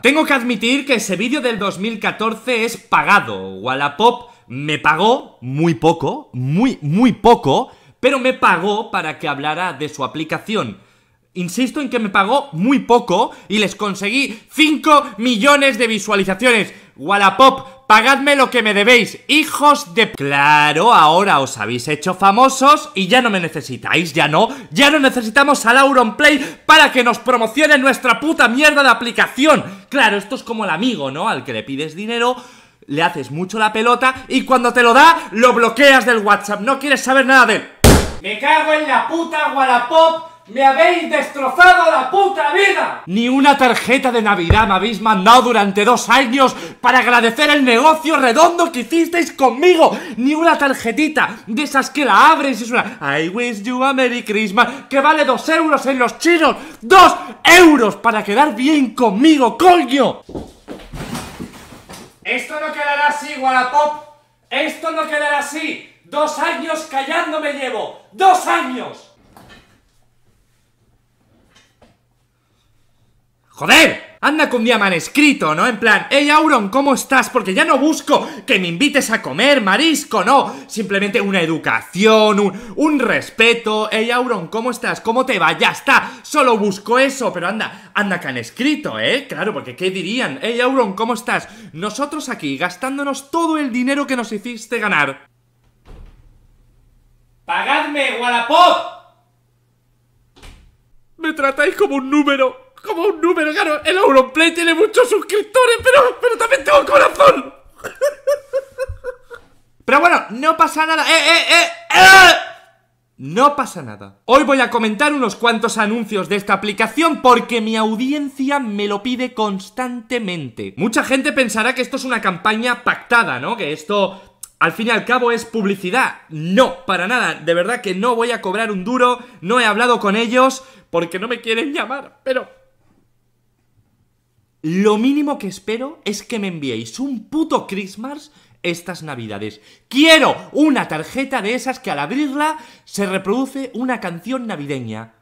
Tengo que admitir que ese vídeo del 2014 es pagado. Wallapop me pagó muy poco, muy, muy poco, pero me pagó para que hablara de su aplicación. Insisto en que me pagó muy poco y les conseguí 5 millones de visualizaciones. Wallapop, Pagadme lo que me debéis, hijos de... Claro, ahora os habéis hecho famosos y ya no me necesitáis, ya no. Ya no necesitamos a Lauron Play para que nos promocione nuestra puta mierda de aplicación. Claro, esto es como el amigo, ¿no? Al que le pides dinero le haces mucho la pelota y cuando te lo da, lo bloqueas del WhatsApp. No quieres saber nada de él. Me cago en la puta Wallapop ¡Me habéis destrozado la puta vida! Ni una tarjeta de Navidad me habéis mandado durante dos años para agradecer el negocio redondo que hicisteis conmigo. Ni una tarjetita de esas que la abres es una I wish you a Merry Christmas que vale dos euros en los chinos. ¡Dos euros para quedar bien conmigo, coño! Esto no quedará así, Wallapop. Esto no quedará así. Dos años callando me llevo. Dos años. ¡Joder! Anda con un día mal escrito, ¿no? En plan, hey Auron, ¿cómo estás? Porque ya no busco que me invites a comer marisco, no. Simplemente una educación, un, respeto. Hey Auron, ¿cómo estás? ¿Cómo te va? Ya está. Solo busco eso, pero anda, anda que han escrito, ¿eh? Claro, porque ¿qué dirían? Hey Auron, ¿cómo estás? Nosotros aquí gastándonos todo el dinero que nos hiciste ganar. ¡Pagadme, Wallapop! Me tratáis como un número como un número. Claro, el Auronplay tiene muchos suscriptores, pero, pero también tengo corazón. Pero bueno, no pasa nada. Eh, eh, eh, no pasa nada. Hoy voy a comentar unos cuantos anuncios de esta aplicación porque mi audiencia me lo pide constantemente. Mucha gente pensará que esto es una campaña pactada, ¿no? Que esto al fin y al cabo es publicidad. No, para nada. De verdad que no voy a cobrar un duro. No he hablado con ellos porque no me quieren llamar. Pero lo mínimo que espero es que me enviéis un puto Christmas estas navidades. Quiero una tarjeta de esas que al abrirla se reproduce una canción navideña.